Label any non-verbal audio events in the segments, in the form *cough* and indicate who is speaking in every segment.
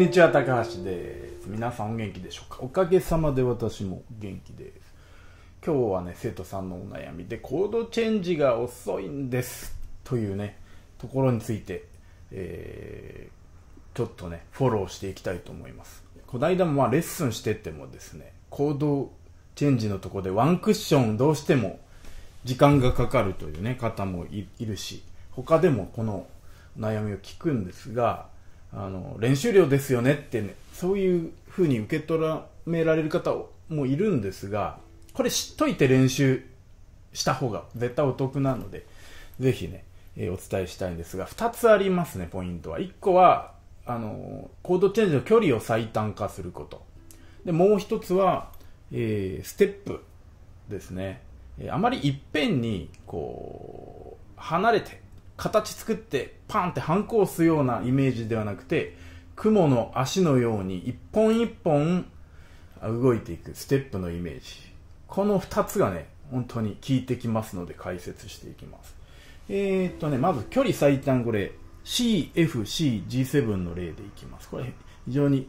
Speaker 1: んにちは、高橋です。皆さんお元気でしょうかおかげさまで私も元気です。今日はね、生徒さんのお悩みで、コードチェンジが遅いんです。というね、ところについて、えー、ちょっとね、フォローしていきたいと思います。こないだもまあレッスンしててもですね、コードチェンジのとこでワンクッションどうしても時間がかかるというね、方もいるし、他でもこの悩みを聞くんですが、あの、練習量ですよねってね、そういう風に受け止められる方もいるんですが、これ知っといて練習した方が絶対お得なので、ぜひね、えー、お伝えしたいんですが、2つありますね、ポイントは。1個は、あの、コードチェンジの距離を最短化すること。で、もう1つは、えー、ステップですね。あまりいっぺんに、こう、離れて形作ってパンって反抗すようなイメージではなくて雲の足のように一本一本動いていくステップのイメージこの2つがね本当に効いてきますので解説していきますえー、っとねまず距離最短これ CFCG7 の例でいきますこれ非常に、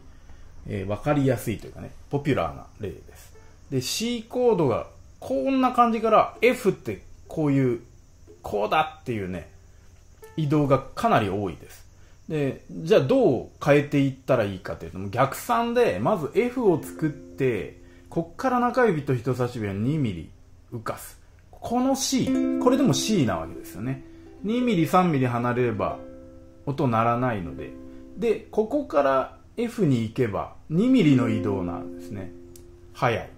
Speaker 1: えー、分かりやすいというかねポピュラーな例ですで C コードがこんな感じから F ってこういうこうだっていうね移動がかなり多いです。で、じゃあどう変えていったらいいかというと、逆算で、まず F を作って、こっから中指と人差し指は 2mm 浮かす。この C、これでも C なわけですよね。2mm、3mm 離れれば音鳴らないので。で、ここから F に行けば 2mm の移動なんですね。速い。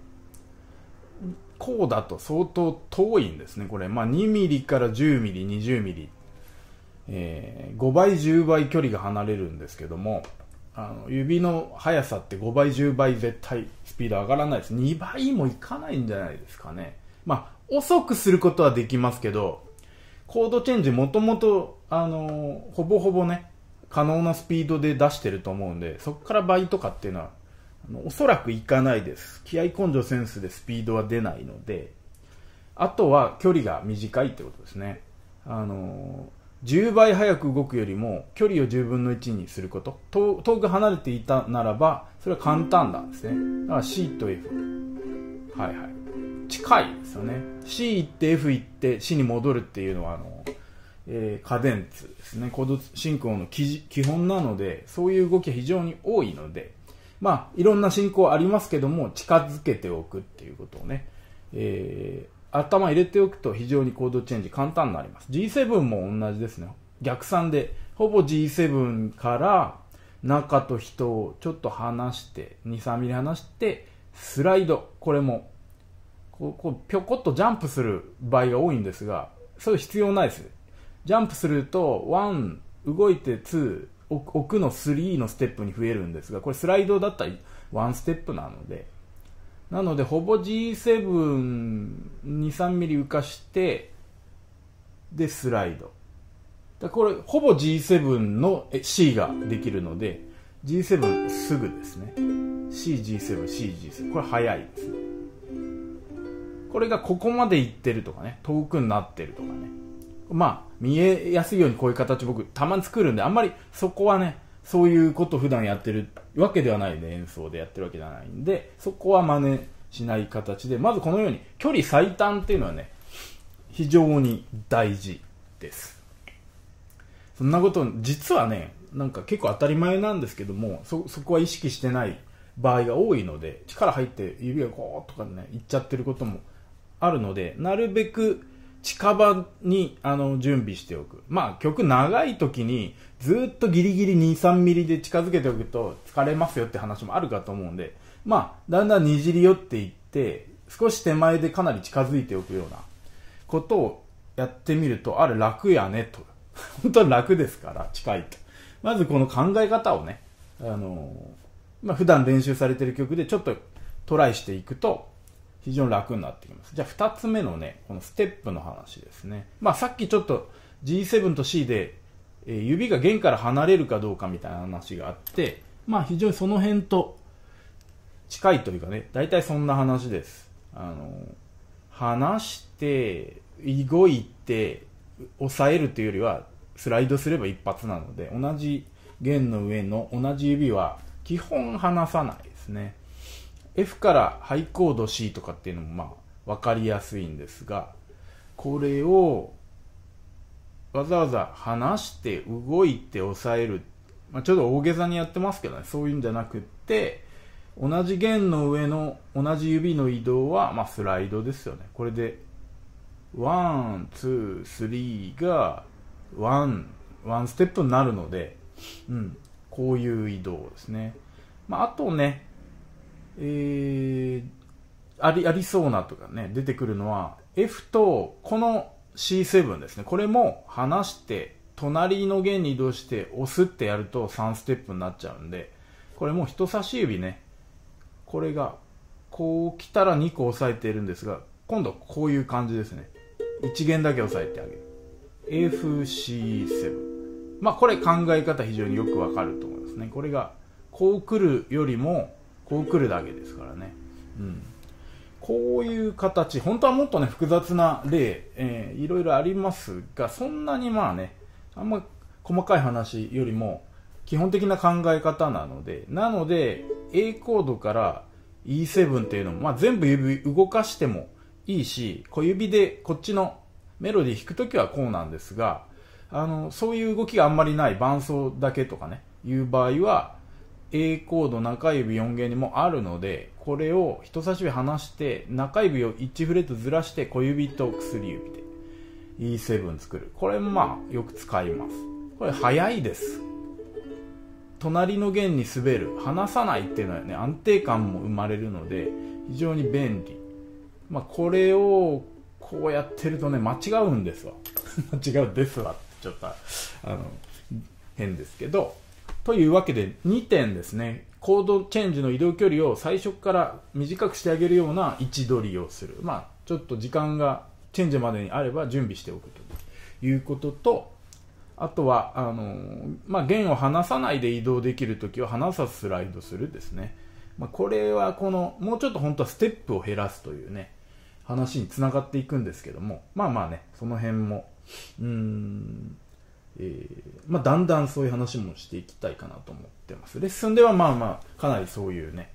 Speaker 1: こうだと相当遠いんですね、これ。まあ 2mm から 10mm、20mm えー、5倍、10倍距離が離れるんですけども、あの指の速さって5倍、10倍絶対スピード上がらないです。2倍もいかないんじゃないですかね。まあ、遅くすることはできますけど、コードチェンジもともと、あのほぼほぼね、可能なスピードで出してると思うんで、そこから倍とかっていうのは、あのおそらくいかないです。気合根性センスでスピードは出ないので、あとは距離が短いってことですね。あのー10倍早く動くよりも距離を10分の1にすること遠く離れていたならばそれは簡単なんですねだから C と F はいはい近いですよね C 行って F 行って C に戻るっていうのはあの、えー、カデンツですねコー進行の基本なのでそういう動きは非常に多いのでまあいろんな進行ありますけども近づけておくっていうことをね、えー頭入れておくと非常に行動チェンジ簡単になります。G7 も同じですね。逆算で、ほぼ G7 から中と人をちょっと離して、2、3ミリ離して、スライド。これも、こう、こうぴょこっとジャンプする場合が多いんですが、それ必要ないです。ジャンプすると、1、動いて2、奥の3のステップに増えるんですが、これスライドだったら1ステップなので、なのでほぼ G723 ミリ浮かしてでスライドだこれほぼ G7 の C ができるので G7 すぐですね CG7CG7 これ早いですねこれがここまでいってるとかね遠くになってるとかねまあ見えやすいようにこういう形僕たまに作るんであんまりそこはねそういうこと普段やってるわけではないで、演奏でやってるわけではないんで、そこは真似しない形で、まずこのように距離最短っていうのはね、非常に大事です。そんなこと、実はね、なんか結構当たり前なんですけども、そ、そこは意識してない場合が多いので、力入って指がこうとかね、いっちゃってることもあるので、なるべく近場に、あの、準備しておく。まあ、曲長い時に、ずっとギリギリ2、3ミリで近づけておくと、疲れますよって話もあるかと思うんで、まあ、だんだんにじり寄っていって、少し手前でかなり近づいておくようなことをやってみると、あれ楽やね、と。*laughs* 本当は楽ですから、近いと。まずこの考え方をね、あのー、まあ、普段練習されてる曲でちょっとトライしていくと、非常に楽になってきます。じゃあ2つ目のね、このステップの話ですね。まあさっきちょっと G7 と C で、えー、指が弦から離れるかどうかみたいな話があって、まあ非常にその辺と近いというかね、大体そんな話です。あの、話して、動いて、押さえるというよりは、スライドすれば一発なので、同じ弦の上の同じ指は基本離さないですね。F からハイコード C とかっていうのもまあ分かりやすいんですがこれをわざわざ離して動いて押さえる、まあ、ちょっと大げさにやってますけどねそういうんじゃなくって同じ弦の上の同じ指の移動は、まあ、スライドですよねこれでワン、ツー、スリーがワン、ワンステップになるので、うん、こういう移動ですね。まあ、あとね、えー、あり、ありそうなとかね、出てくるのは、F と、この C7 ですね。これも離して、隣の弦に移動して押すってやると3ステップになっちゃうんで、これもう人差し指ね、これが、こう来たら2個押さえているんですが、今度こういう感じですね。1弦だけ押さえてあげる。FC7。まあこれ考え方非常によくわかると思いますね。これが、こう来るよりも、こう来るだけですからね。うん。こういう形、本当はもっとね、複雑な例、えー、いろいろありますが、そんなにまあね、あんま細かい話よりも、基本的な考え方なので、なので、A コードから E7 っていうのも、まあ、全部指動かしてもいいし、小指でこっちのメロディ弾くときはこうなんですが、あの、そういう動きがあんまりない伴奏だけとかね、いう場合は、A コード中指4弦にもあるのでこれを人差し指離して中指を1フレットずらして小指と薬指で E7 作るこれまあよく使いますこれ早いです隣の弦に滑る離さないっていうのはね安定感も生まれるので非常に便利、まあ、これをこうやってるとね間違うんですわ *laughs* 間違うですわってちょっとあの変ですけどというわけで2点ですねコードチェンジの移動距離を最初から短くしてあげるような位置取りをするまあちょっと時間がチェンジまでにあれば準備しておくということとあとはあの、まあ、弦を離さないで移動できるときは離さずスライドするですね、まあ、これはこのもうちょっと本当はステップを減らすというね話につながっていくんですけどもまあまあねその辺もうんえー、まあ、だんだんそういう話もしていきたいかなと思ってます。レッスンではまあまあ、かなりそういうね、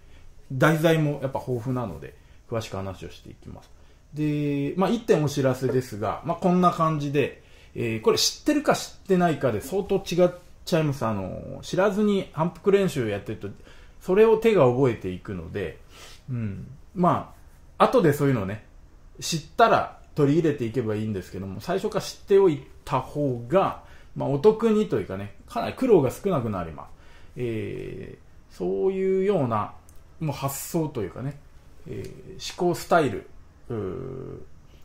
Speaker 1: 題材もやっぱ豊富なので、詳しく話をしていきます。で、まあ、1点お知らせですが、まあ、こんな感じで、えー、これ知ってるか知ってないかで相当違っちゃいます。あの、知らずに反復練習やってると、それを手が覚えていくので、うん、まあ、後でそういうのね、知ったら取り入れていけばいいんですけども、最初から知っておいた方が、まあ、お得にというかね、かなり苦労が少なくなります。えー、そういうようなもう発想というかね、えー、思考スタイル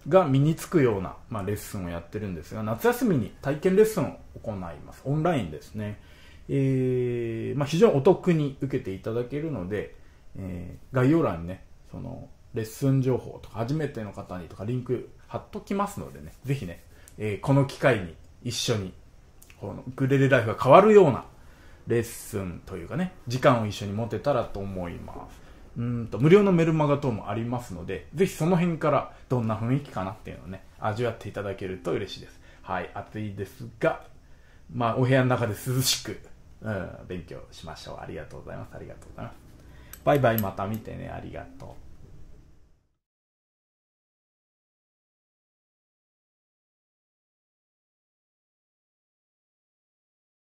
Speaker 1: が身につくような、まあ、レッスンをやってるんですが、夏休みに体験レッスンを行います。オンラインですね。えー、まあ、非常にお得に受けていただけるので、えー、概要欄にね、その、レッスン情報とか、初めての方にとか、リンク貼っときますのでね、ぜひね、えー、この機会に一緒にこのグレレライフが変わるようなレッスンというかね、時間を一緒に持てたらと思います。うんと、無料のメルマガ等もありますので、ぜひその辺からどんな雰囲気かなっていうのをね、味わっていただけると嬉しいです。はい、暑いですが、まあ、お部屋の中で涼しく、うん、勉強しましょう。ありがとうございます。ありがとうございます。バイバイ、また見てね。ありがとう。